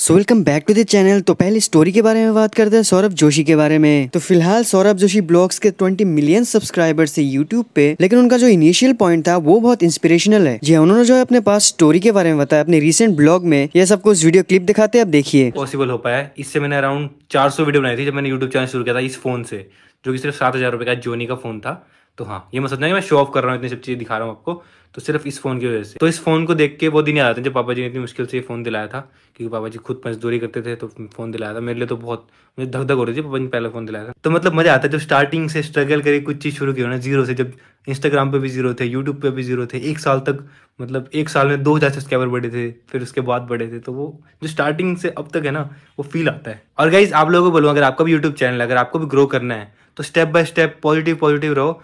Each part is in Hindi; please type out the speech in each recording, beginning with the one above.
So welcome back to the channel तो पहले स्टोरी के बारे में बात करते हैं सौरभ जोशी के बारे में तो फिलहाल सौरभ जोशी ब्लॉग्स के 20 मिलियन सब्सक्राइबर्स है यूट्यूब पे लेकिन उनका जो इनिशियल पॉइंट था वो बहुत इंस्पिरेशनल है जी हाँ, उन्होंने जो है अपने पास स्टोरी के बारे में बताया अपने रिसेंट ब्लॉग में यह सबको वीडियो क्लिप दिखाते हैं आप देखिए पॉसिबल हो पाया इससे मैंने अराउंड चार वीडियो बनाई थी जब मैंने यूट्यूब चैनल शुरू किया था इस फोन से जो कि सिर्फ सात हजार का जोनी का फोन था तो हाँ ये मैं समझना मैं शो ऑफ कर रहा हूँ इतनी सब चीज़ दिखा रहा हूँ आपको तो सिर्फ इस फ़ोन की वजह से तो इस फ़ोन को देख के वो दिन याद आते जब पापा जी ने इतनी मुश्किल से ये फ़ोन दिलाया था क्योंकि पापा जी खुद मजदूरी करते थे तो फ़ोन दिलाया था मेरे लिए तो बहुत मुझे धक धक हो रही थी पापा जी ने पहले फ़ोन दिलाया था तो मतलब मज़ा आता है जब स्टार्टिंग से स्ट्रगल करके कुछ चीज़ शुरू की ना जीरो से जब इंस्टाग्राम पे भी जीरो थे यूट्यूब पे भी जीरो थे एक साल तक मतलब एक साल में दो हज़ार सब्सक्राइबर बढ़े थे फिर उसके बाद बढ़े थे तो वो जो स्टार्टिंग से अब तक है ना वो फील आता है और गाइज आप लोगों को बोलूँ अगर आपका भी यूट्यूब चैनल है अगर आपको भी ग्रो करना है तो step by step positive positive रहो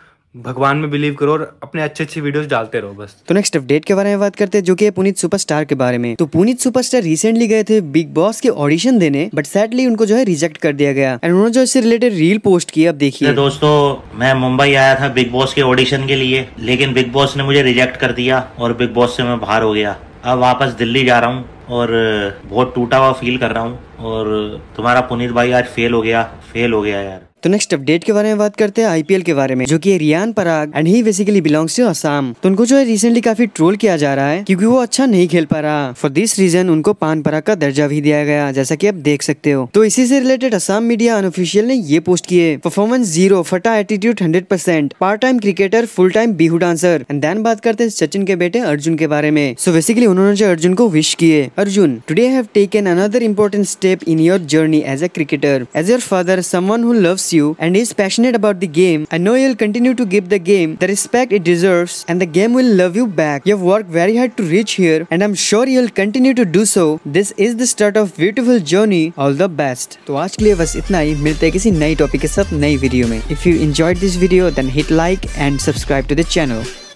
भगवान में बिलीव करो और अपने अच्छे अच्छे वीडियोस डालते रहो बस तो नेक्स्ट अपडेट के बारे में बात करते हैं जो कि है पुनीत सुपरस्टार के बारे में तो पुनीत सुपरस्टार रिसेंटली गए थे बिग बॉस के ऑडिशन देने बट सैडली उनको जो है रिजेक्ट कर दिया गया एंड उन्होंने जो इससे रिलेटेड रील पोस्ट की अब देखिए तो दोस्तों मैं मुंबई आया था बिग बॉस के ऑडिशन के लिए लेकिन बिग बॉस ने मुझे रिजेक्ट कर दिया और बिग बॉस से मैं बाहर हो गया अब वापस दिल्ली जा रहा हूँ और बहुत टूटा हुआ फील कर रहा हूँ और तुम्हारा पुनीत भाई आज फेल हो गया फेल हो गया यार तो नेक्स्ट अपडेट के बारे में बात करते हैं आईपीएल के बारे में जो कि Riyan Parag and he basically belongs to Assam तो उनको जो है रिसेंटली काफी ट्रोल किया जा रहा है क्योंकि वो अच्छा नहीं खेल पा रहा फॉर दिस रीजन उनको पान पराग का दर्जा भी दिया गया जैसा कि आप देख सकते हो तो इसी से रिलेटेड असम मीडिया अनऑफिशियल ने ये पोस्ट किए परफॉर्मेंस जीरो फटा attitude hundred percent part time cricketer full time Bihu dancer and then बात करते हैं सचिन के बेटे अर्जुन के बारे में सो बेसिकली उन्होंने जो अर्जुन को विश किए Arjun today have taken another important step step in your journey as a cricketer. As your father, someone who loves you and is passionate about the game, I know you'll continue to give the game the respect it deserves and the game will love you back. You've worked very hard to reach here and I'm sure you'll continue to do so. This is the start of beautiful journey. All the best. तो आज के लिए बस इतना ही मिलते हैं किसी नई टॉपिक के साथ नई वीडियो में if you enjoyed this video then hit like and subscribe to